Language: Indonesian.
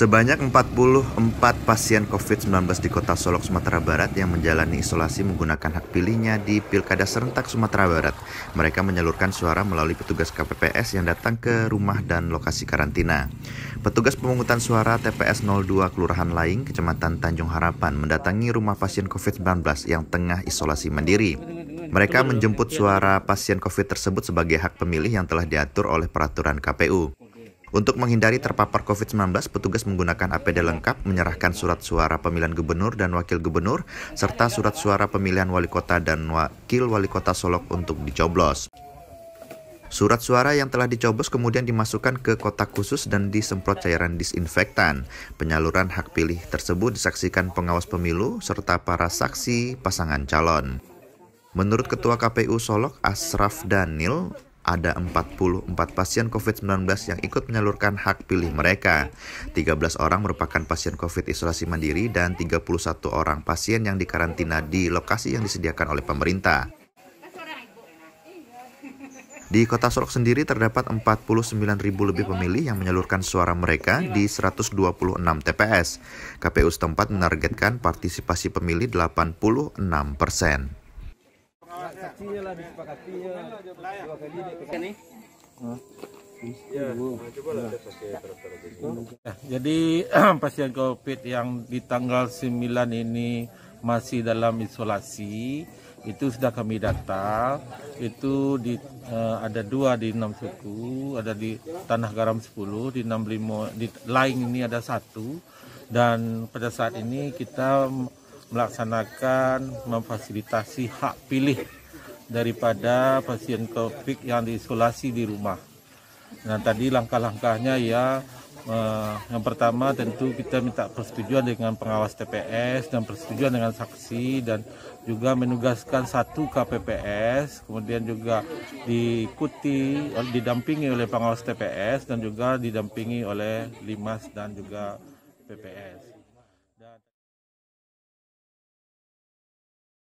Sebanyak 44 pasien COVID-19 di kota Solok, Sumatera Barat yang menjalani isolasi menggunakan hak pilihnya di Pilkada Serentak, Sumatera Barat. Mereka menyalurkan suara melalui petugas KPPS yang datang ke rumah dan lokasi karantina. Petugas pemungutan suara TPS 02 Kelurahan Laing, Kecamatan Tanjung Harapan mendatangi rumah pasien COVID-19 yang tengah isolasi mandiri. Mereka menjemput suara pasien COVID tersebut sebagai hak pemilih yang telah diatur oleh peraturan KPU. Untuk menghindari terpapar COVID-19, petugas menggunakan APD lengkap menyerahkan surat suara pemilihan gubernur dan wakil gubernur, serta surat suara pemilihan wali kota dan wakil wali kota Solok untuk dicoblos. Surat suara yang telah dicoblos kemudian dimasukkan ke kotak khusus dan disemprot cairan disinfektan. Penyaluran hak pilih tersebut disaksikan pengawas pemilu serta para saksi pasangan calon. Menurut Ketua KPU Solok Asraf Danil, ada 44 pasien COVID-19 yang ikut menyalurkan hak pilih mereka. 13 orang merupakan pasien COVID isolasi mandiri dan 31 orang pasien yang dikarantina di lokasi yang disediakan oleh pemerintah. Di kota Solok sendiri terdapat ribu lebih pemilih yang menyalurkan suara mereka di 126 TPS. KPU setempat menargetkan partisipasi pemilih 86 persen. Iya. Iya. Nah, ya, jadi pasien COVID yang di tanggal 9 ini masih dalam isolasi itu sudah kami data itu di uh, ada dua di enam suku ada di Tanah Garam 10 di enam di lain ini ada satu dan pada saat ini kita melaksanakan memfasilitasi hak pilih daripada pasien COVID yang diisolasi di rumah. Nah tadi langkah-langkahnya ya eh, yang pertama tentu kita minta persetujuan dengan pengawas TPS dan persetujuan dengan saksi dan juga menugaskan satu KPPS kemudian juga diikuti eh, didampingi oleh pengawas TPS dan juga didampingi oleh Limas dan juga PPS.